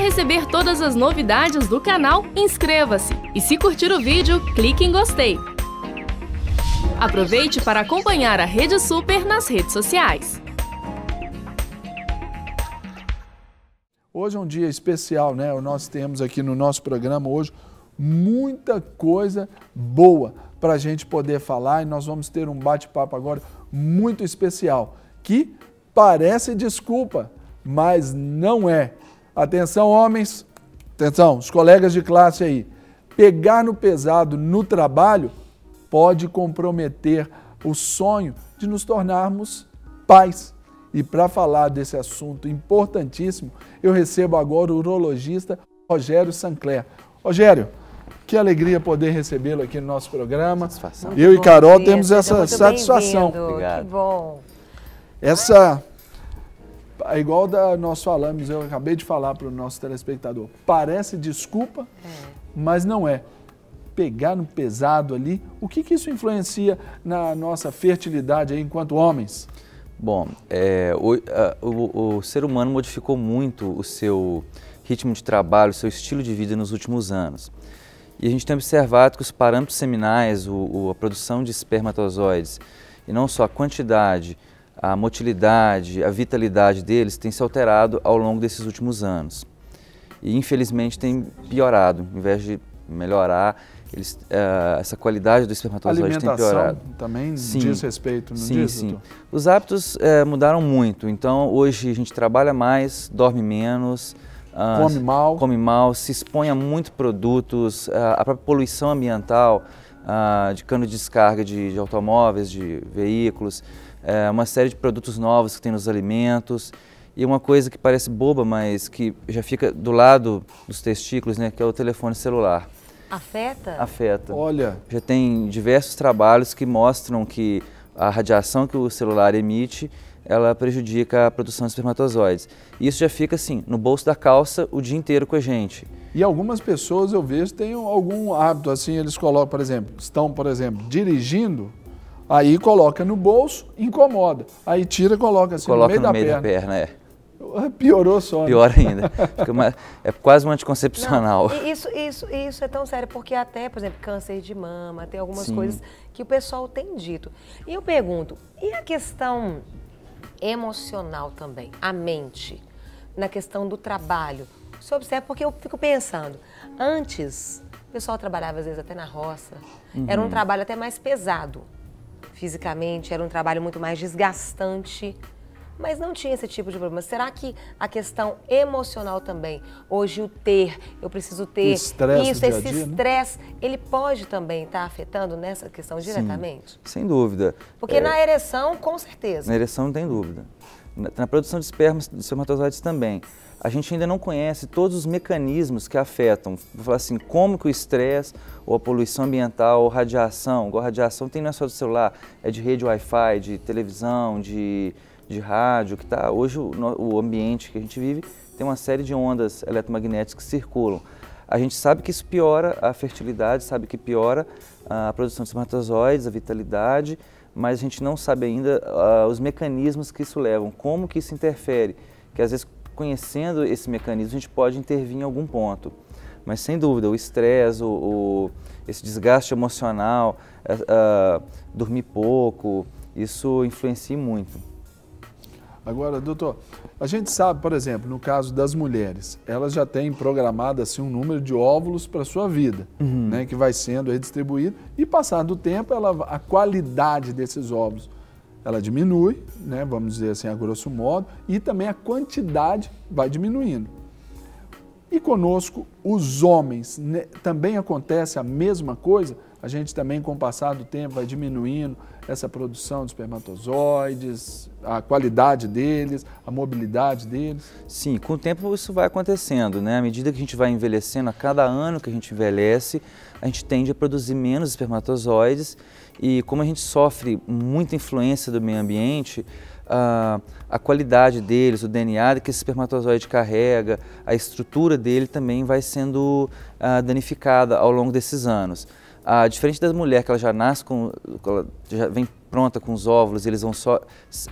receber todas as novidades do canal, inscreva-se e se curtir o vídeo, clique em gostei. Aproveite para acompanhar a Rede Super nas redes sociais. Hoje é um dia especial, né? Nós temos aqui no nosso programa hoje muita coisa boa para a gente poder falar e nós vamos ter um bate-papo agora muito especial que parece desculpa, mas não é. Atenção, homens, atenção, os colegas de classe aí. Pegar no pesado no trabalho pode comprometer o sonho de nos tornarmos pais. E para falar desse assunto importantíssimo, eu recebo agora o urologista Rogério Sancler. Rogério, que alegria poder recebê-lo aqui no nosso programa. Satisfação. Eu e Carol dia, temos essa satisfação. Que bom. Essa é igual da, nós falamos, eu acabei de falar para o nosso telespectador. Parece desculpa, é. mas não é. Pegar no pesado ali, o que, que isso influencia na nossa fertilidade aí, enquanto homens? Bom, é, o, a, o, o ser humano modificou muito o seu ritmo de trabalho, o seu estilo de vida nos últimos anos. E a gente tem observado que os parâmetros seminais, o, o, a produção de espermatozoides, e não só a quantidade a motilidade, a vitalidade deles tem se alterado ao longo desses últimos anos. E infelizmente tem piorado, em vez de melhorar, eles, uh, essa qualidade do espermatozoide tem piorado. também sim, diz respeito, não sim, diz, Sim, Os hábitos uh, mudaram muito, então hoje a gente trabalha mais, dorme menos, uh, come mal, come mal, se expõe a muitos produtos, ah, a própria poluição ambiental, ah, de cano de descarga de, de automóveis, de veículos, é, uma série de produtos novos que tem nos alimentos. E uma coisa que parece boba, mas que já fica do lado dos testículos, né, que é o telefone celular. Afeta? Afeta. Olha. Já tem diversos trabalhos que mostram que a radiação que o celular emite, ela prejudica a produção de espermatozoides. E isso já fica assim, no bolso da calça o dia inteiro com a gente. E algumas pessoas eu vejo têm algum hábito assim, eles colocam, por exemplo, estão, por exemplo, dirigindo, Aí coloca no bolso, incomoda. Aí tira, coloca assim coloca no meio, no da, meio perna. da perna. É. Piorou só. Né? Pior né? ainda. Uma, é quase um anticoncepcional. Não, isso, isso, isso é tão sério, porque até, por exemplo, câncer de mama, tem algumas Sim. coisas que o pessoal tem dito. E eu pergunto, e a questão emocional também, a mente, na questão do trabalho? Você observa, porque eu fico pensando, antes, o pessoal trabalhava às vezes até na roça, uhum. era um uhum. trabalho até mais pesado fisicamente, era um trabalho muito mais desgastante, mas não tinha esse tipo de problema. Será que a questão emocional também, hoje o ter, eu preciso ter estresse isso, esse né? estresse, né? ele pode também estar tá afetando nessa questão diretamente? Sim, sem dúvida. Porque é... na ereção, com certeza. Na ereção, não tem dúvida na, na produção de espermas dos espermatozoides também. A gente ainda não conhece todos os mecanismos que afetam, vou falar assim, como que o estresse, ou a poluição ambiental, ou radiação, igual a radiação tem não é só do celular, é de rede Wi-Fi, de televisão, de, de rádio, que tá hoje o, o ambiente que a gente vive tem uma série de ondas eletromagnéticas que circulam. A gente sabe que isso piora a fertilidade, sabe que piora a produção de espermatozoides, a vitalidade, mas a gente não sabe ainda uh, os mecanismos que isso levam, como que isso interfere, que às vezes conhecendo esse mecanismo a gente pode intervir em algum ponto. Mas sem dúvida, o estresse, o, o, esse desgaste emocional, uh, dormir pouco, isso influencia muito. Agora, doutor, a gente sabe, por exemplo, no caso das mulheres, elas já têm programado assim, um número de óvulos para sua vida, uhum. né, que vai sendo redistribuído e passado o tempo, ela, a qualidade desses óvulos ela diminui, né, vamos dizer assim, a grosso modo, e também a quantidade vai diminuindo. E conosco, os homens, né, também acontece a mesma coisa? a gente também, com o passar do tempo, vai diminuindo essa produção de espermatozoides, a qualidade deles, a mobilidade deles? Sim, com o tempo isso vai acontecendo, né? À medida que a gente vai envelhecendo, a cada ano que a gente envelhece, a gente tende a produzir menos espermatozoides e como a gente sofre muita influência do meio ambiente, a, a qualidade deles, o DNA que esse espermatozoide carrega, a estrutura dele também vai sendo uh, danificada ao longo desses anos. A ah, diferente das mulheres que ela já nasce com, ela já vem pronta com os óvulos, eles vão só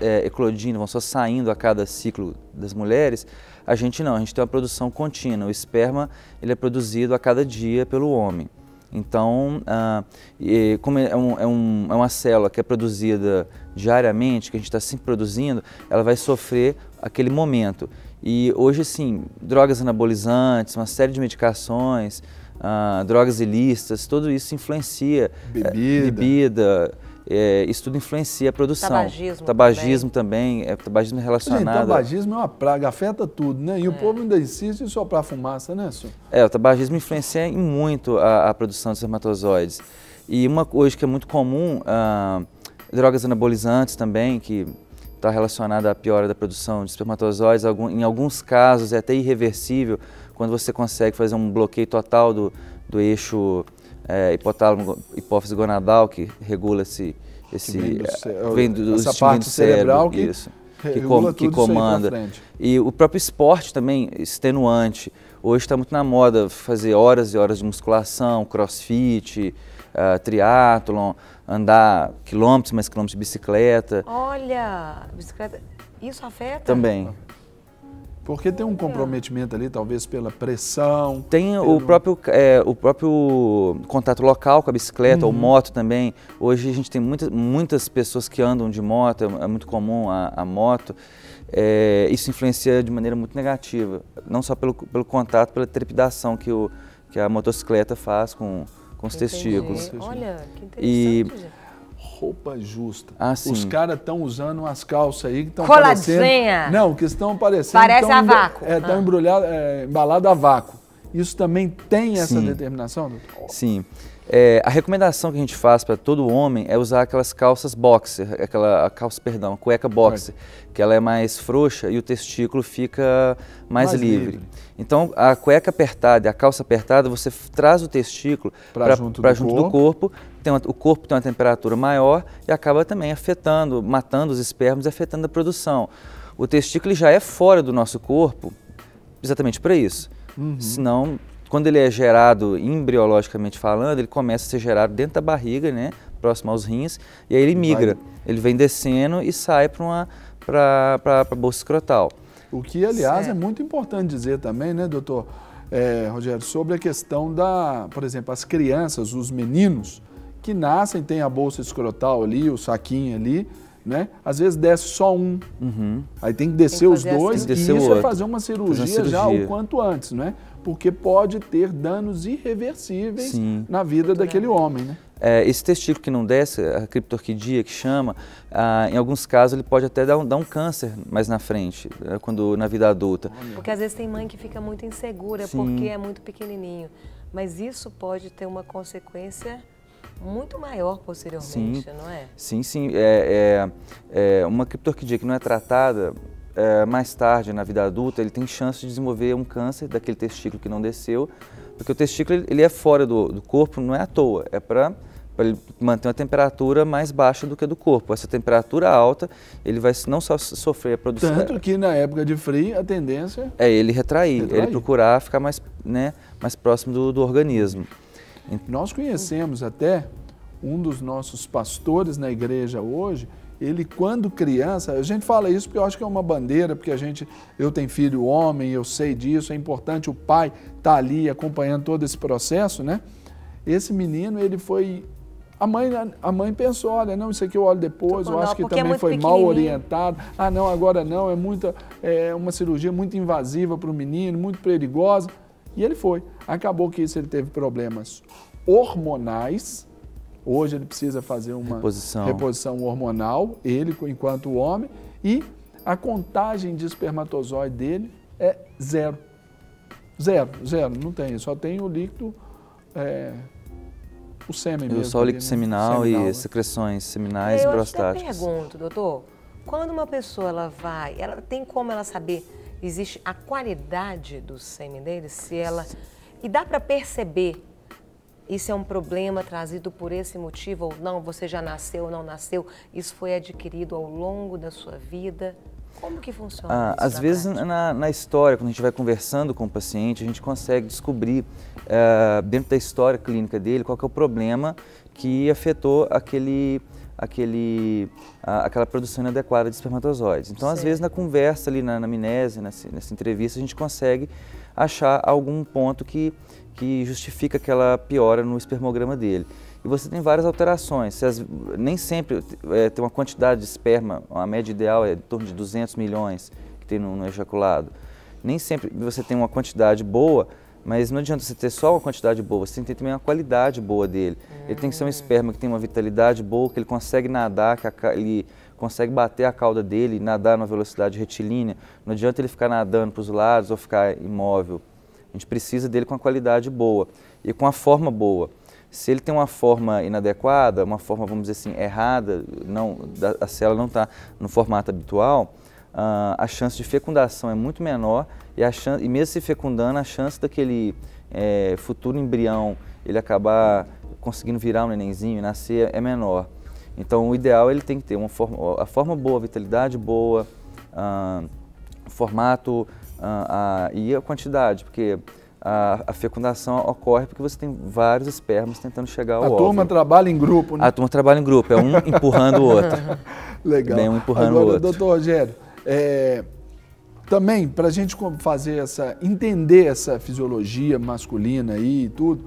é, eclodindo, vão só saindo a cada ciclo das mulheres. A gente não, a gente tem uma produção contínua. O esperma ele é produzido a cada dia pelo homem. Então, ah, e, como é, um, é, um, é, uma célula que é produzida diariamente, que a gente está sempre produzindo, ela vai sofrer aquele momento. E hoje, sim, drogas anabolizantes, uma série de medicações, ah, drogas ilícitas, tudo isso influencia. Eh, bebida. bebida é, isso tudo influencia a produção. Tabagismo, tabagismo também. também é, tabagismo relacionado. Gente, tabagismo é uma praga, afeta tudo, né? E é. o povo ainda insiste em soprar fumaça, né, senhor? É, o tabagismo influencia muito a, a produção de espermatozoides. E uma coisa que é muito comum, ah, drogas anabolizantes também, que está relacionada à piora da produção de espermatozoides, em alguns casos é até irreversível, quando você consegue fazer um bloqueio total do, do eixo é, eh, hipotálamo, hipófise gonadal, que regula esse. esse vem do, eh, céu, vem do, essa parte do cerebral que, isso, que, com, que comanda. E o próprio esporte também, extenuante. Hoje está muito na moda fazer horas e horas de musculação, crossfit, uh, triatlon, andar quilômetros, mais quilômetros de bicicleta. Olha, bicicleta. Isso afeta? Também. Porque tem um é. comprometimento ali, talvez pela pressão. Tem pelo... o, próprio, é, o próprio contato local com a bicicleta uhum. ou moto também. Hoje a gente tem muitas pessoas que andam de moto, é, é muito comum a, a moto. É, isso influencia de maneira muito negativa, não só pelo, pelo contato, pela trepidação que, o, que a motocicleta faz com, com os Entendi. testículos. Olha, que interessante. E, roupa justa. Ah, Os caras estão usando umas calças aí que estão parecendo... Não, que estão parecendo... Parece tão, a vácuo. É, tão ah. embrulhado, é, embalado a vácuo. Isso também tem essa Sim. determinação, doutor? Sim. É, a recomendação que a gente faz para todo homem é usar aquelas calças boxer, aquela calça, perdão, cueca boxer, é. que ela é mais frouxa e o testículo fica mais, mais livre. livre. Então, a cueca apertada, a calça apertada, você traz o testículo para junto, do, junto corpo. do corpo, tem uma, o corpo tem uma temperatura maior e acaba também afetando, matando os espermos e afetando a produção. O testículo já é fora do nosso corpo exatamente para isso. Uhum. Senão quando ele é gerado embriologicamente falando, ele começa a ser gerado dentro da barriga, né, próximo aos rins, e aí ele migra. Vai. Ele vem descendo e sai para uma para a bolsa escrotal. O que, aliás, é certo. é muito importante dizer também, né, doutor é, Rogério, sobre a questão da, por exemplo, as crianças, os meninos que nascem, têm a bolsa escrotal ali, o saquinho ali, né? Às vezes desce só um. Uhum. Aí tem que descer tem os assim. dois assim. e isso é fazer uma cirurgia, fazer cirurgia já o quanto antes, né? Porque pode ter danos irreversíveis Sim. na vida Muito daquele grande. homem, né? É, esse testículo que não desce, a criptorquidia que chama, ah, em alguns casos ele pode até dar um, dar um câncer mais na frente, né? quando na vida adulta. Porque às vezes tem mãe que fica muito insegura Sim. porque é muito pequenininho. Mas isso pode ter uma consequência muito maior posteriormente, sim, não é? Sim, sim. É, é, é uma criptorquidia que não é tratada é, mais tarde na vida adulta, ele tem chance de desenvolver um câncer daquele testículo que não desceu, porque o testículo ele é fora do, do corpo, não é à toa, é para ele manter uma temperatura mais baixa do que a do corpo. Essa temperatura alta, ele vai não só sofrer a produção... Tanto que na época de frio, a tendência... É ele retrair, retrair. ele procurar ficar mais, né, mais próximo do, do organismo. Nós conhecemos até um dos nossos pastores na igreja hoje, ele quando criança, a gente fala isso porque eu acho que é uma bandeira, porque a gente, eu tenho filho homem, eu sei disso, é importante o pai estar tá ali acompanhando todo esse processo, né? Esse menino, ele foi a mãe, a mãe pensou, olha, não, isso aqui eu olho depois, eu acho que é também é foi mal orientado. Ah, não, agora não, é muita é uma cirurgia muito invasiva para o menino, muito perigosa. E ele foi. Acabou que isso ele teve problemas hormonais. Hoje ele precisa fazer uma reposição, reposição hormonal, ele enquanto homem, e a contagem de espermatozoide dele é zero. Zero, zero, não tem. Só tem o líquido, é, o sêmen mesmo. Só o líquido seminal, né? seminal e né? secreções seminais e prostáticas. Eu pergunto, doutor, quando uma pessoa ela vai, ela tem como ela saber existe a qualidade do sêmen dele, se ela. E dá para perceber isso é um problema trazido por esse motivo ou não, você já nasceu ou não nasceu, isso foi adquirido ao longo da sua vida. Como que funciona ah, isso? Às vezes, na, na, história, quando a gente vai conversando com o paciente, a gente consegue descobrir, uh, dentro da história clínica dele, qual é o problema que afetou aquele aquele, a, aquela produção inadequada de espermatozoides. Então, Sim. às vezes, na conversa ali, na, na amnese, nessa, nessa entrevista, a gente consegue achar algum ponto que, que justifica aquela piora no espermograma dele. E você tem várias alterações. nem sempre é, tem uma quantidade de esperma, a média ideal é em torno de 200 milhões que tem no, no ejaculado. Nem sempre você tem uma quantidade boa mas não adianta você ter só uma quantidade boa, você tem que ter também uma qualidade boa dele. Hum. Ele tem que ser um hum. esperma que tem uma vitalidade boa, que ele consegue nadar, que a, ele consegue bater a cauda dele, nadar numa velocidade retilínea. Não adianta ele ficar nadando para os lados ou ficar imóvel. A gente precisa dele com a qualidade boa e com a forma boa. Se ele tem uma forma inadequada, uma forma, vamos dizer assim, errada, não, a célula não está no formato habitual, a chance de fecundação é muito menor e, a chance, e mesmo se fecundando, a chance daquele é, futuro embrião ele acabar conseguindo virar um nenenzinho e nascer é menor. Então o ideal ele tem que ter uma forma, a forma boa, a vitalidade boa, o formato a, e a quantidade, porque a, a, fecundação ocorre porque você tem vários espermas tentando chegar ao a óvulo. A turma trabalha em grupo, né? A turma trabalha em grupo, é um empurrando o outro. Legal. Bem, um empurrando Agora, o outro. doutor Rogério, é, também, para a gente fazer essa, entender essa fisiologia masculina aí e tudo,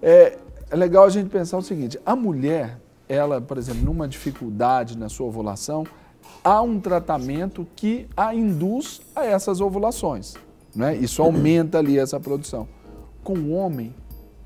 é, é legal a gente pensar o seguinte: a mulher, ela, por exemplo, numa dificuldade na sua ovulação, há um tratamento que a induz a essas ovulações. Né? Isso aumenta ali essa produção. Com o homem,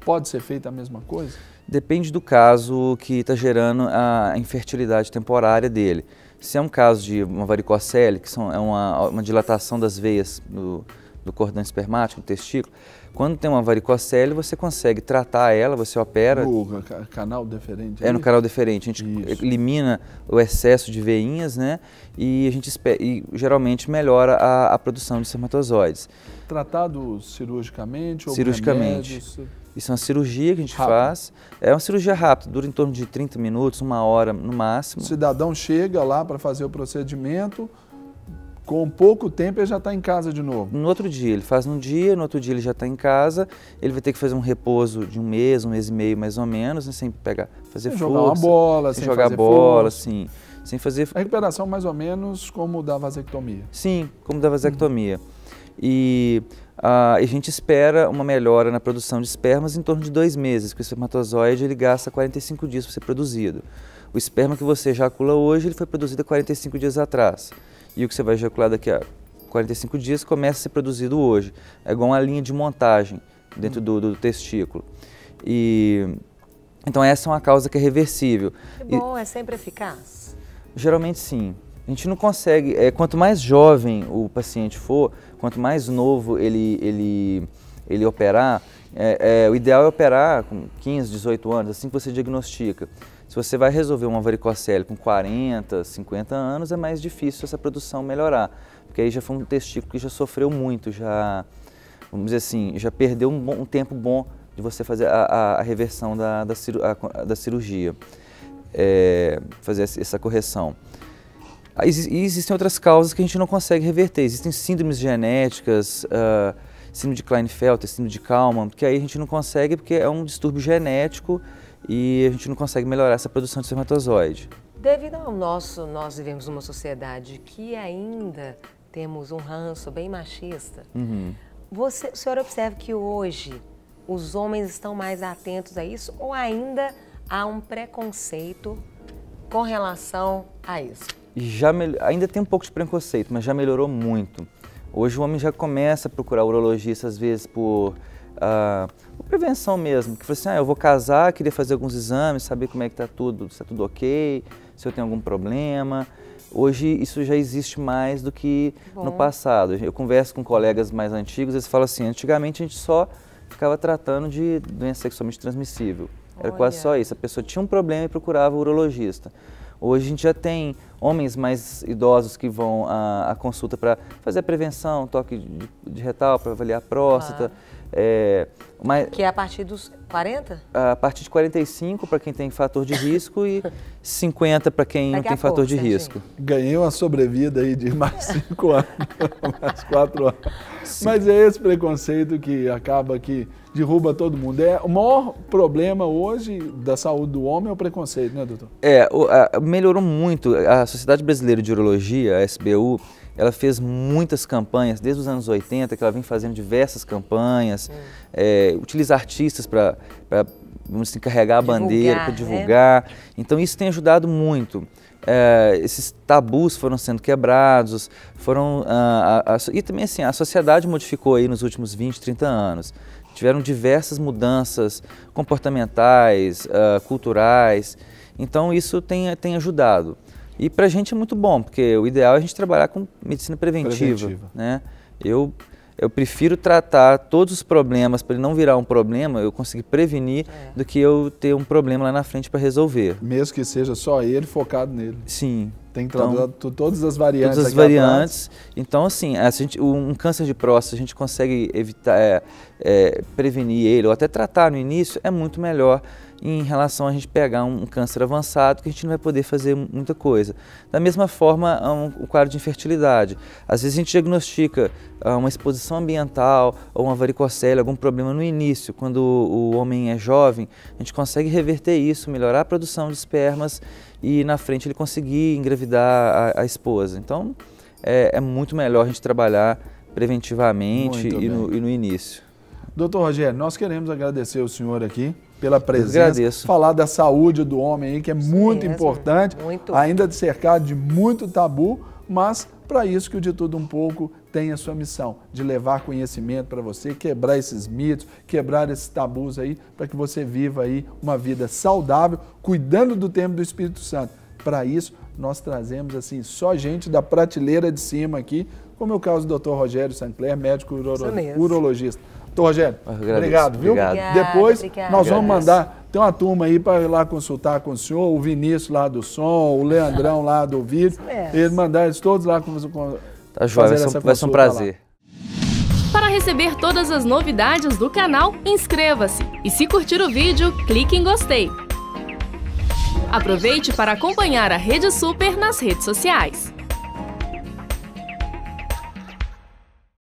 pode ser feita a mesma coisa? Depende do caso que está gerando a infertilidade temporária dele. Se é um caso de uma varicocele, que são, é uma, uma dilatação das veias do, do cordão espermático, do testículo, quando tem uma varicocele, você consegue tratar ela, você opera. No canal deferente? É, no canal deferente. A gente Isso. elimina o excesso de veinhas, né? E a gente e geralmente melhora a, a produção de espermatozoides. Tratado cirurgicamente ou cirurgicamente? Remédios? Isso é uma cirurgia que a gente rápido. faz. É uma cirurgia rápida, dura em torno de 30 minutos, uma hora no máximo. O cidadão chega lá para fazer o procedimento, com pouco tempo ele já está em casa de novo. No outro dia, ele faz um dia, no outro dia ele já está em casa, ele vai ter que fazer um repouso de um mês, um mês e meio mais ou menos, né, sem pegar, fazer sem força, jogar uma bola, sem, sem jogar bola, assim, sem fazer... A recuperação é mais ou menos como da vasectomia. Sim, como da vasectomia. Uhum. E ah, a gente espera uma melhora na produção de espermas em torno de dois meses, porque o espermatozoide ele gasta 45 dias para ser produzido. O esperma que você ejacula hoje ele foi produzido há 45 dias atrás. E o que você vai ejacular daqui a 45 dias começa a ser produzido hoje. É igual uma linha de montagem dentro do, do testículo. E então essa é uma causa que é reversível. Que é bom, e, é sempre eficaz? Geralmente sim. A gente não consegue. É, quanto mais jovem o paciente for, quanto mais novo ele, ele, ele operar, é, é, o ideal é operar com 15, 18 anos, assim que você diagnostica. Se você vai resolver uma varicocele com 40, 50 anos, é mais difícil essa produção melhorar, porque aí já foi um testículo que já sofreu muito, já, vamos dizer assim, já perdeu um, bom, um tempo bom de você fazer a, a, a reversão da, da, a, da cirurgia, é, fazer essa correção. Ah, e existem outras causas que a gente não consegue reverter. Existem síndromes genéticas, uh, síndrome de Klinefelter, síndrome de Kalman, que aí a gente não consegue porque é um distúrbio genético e a gente não consegue melhorar essa produção de espermatozoide. Devido ao nosso, nós vivemos numa sociedade que ainda temos um ranço bem machista. Uhum. Você, o senhor observa que hoje os homens estão mais atentos a isso ou ainda há um preconceito com relação a isso? já ainda tem um pouco de preconceito, mas já melhorou muito. Hoje o homem já começa a procurar urologista, às vezes, por, uh, prevenção mesmo. Que fala assim, ah, eu vou casar, queria fazer alguns exames, saber como é que está tudo, se está tudo ok, se eu tenho algum problema. Hoje isso já existe mais do que Bom. no passado. Eu converso com colegas mais antigos, eles falam assim, antigamente a gente só ficava tratando de doença sexualmente transmissível. Era Olha. quase só isso. A pessoa tinha um problema e procurava o urologista. Hoje a gente já tem homens mais idosos que vão à, consulta para fazer a prevenção, toque de, de retal para avaliar a próstata. É, que é a partir dos 40? A partir de 45 para quem tem fator de risco e 50 para quem não tem fator de certinho. risco. Ganhei uma sobrevida aí de mais 5 anos, mais 4 anos. Sim. Mas é esse preconceito que acaba que derruba todo mundo. É, o maior problema hoje da saúde do homem é o preconceito, né, doutor? É, o, a, melhorou muito. A Sociedade Brasileira de Urologia, a SBU, ela fez muitas campanhas, desde os anos 80, que ela vem fazendo diversas campanhas, hum. é, utiliza artistas para assim, carregar a bandeira, para né? divulgar. Então isso tem ajudado muito. É, esses tabus foram sendo quebrados, foram... Ah, a, a, e também assim, a sociedade modificou aí nos últimos 20, 30 anos. Tiveram diversas mudanças comportamentais, ah, culturais. Então isso tem, tem ajudado. E para a gente é muito bom, porque o ideal é a gente trabalhar com medicina preventiva. preventiva. Né? Eu, eu prefiro tratar todos os problemas para ele não virar um problema, eu conseguir prevenir, é. do que eu ter um problema lá na frente para resolver. Mesmo que seja só ele focado nele. Sim, tem que então, todas as variantes. Todas as variantes. Então, assim, a gente, um câncer de próstata, a gente consegue evitar, é, é, prevenir ele ou até tratar no início, é muito melhor em relação a gente pegar um câncer avançado que a gente não vai poder fazer muita coisa. Da mesma forma, um, o quadro de infertilidade. Às vezes a gente diagnostica ah, uma exposição ambiental ou uma varicocele, algum problema no início, quando o homem é jovem, a gente consegue reverter isso, melhorar a produção de espermas e na frente ele conseguir engravidar a, a esposa. Então é, é, muito melhor a gente trabalhar preventivamente e no, e no, início. Doutor Rogério, nós queremos agradecer o senhor aqui pela presença, Eu Agradeço. falar da saúde do homem aí, que é muito importante, muito. ainda cercado de muito tabu, mas para isso que o De Tudo Um Pouco tem a sua missão de levar conhecimento para você, quebrar esses mitos, quebrar esses tabus aí, para que você viva aí uma vida saudável, cuidando do tempo do Espírito Santo. Para isso, nós trazemos assim só gente da prateleira de cima aqui, como é o caso do Dr. Rogério Sancler, médico urologista. Doutor Rogério, ah, obrigado, viu? Obrigado. Depois nós vamos mandar, tem uma turma aí para ir lá consultar com o senhor, o Vinícius lá do som, o Leandrão lá do vídeo, eles mandaram eles todos lá com Tá joia, vai ser, um, vai ser um prazer. Para receber todas as novidades do canal, inscreva-se e se curtir o vídeo, clique em gostei. Aproveite para acompanhar a Rede Super nas redes sociais.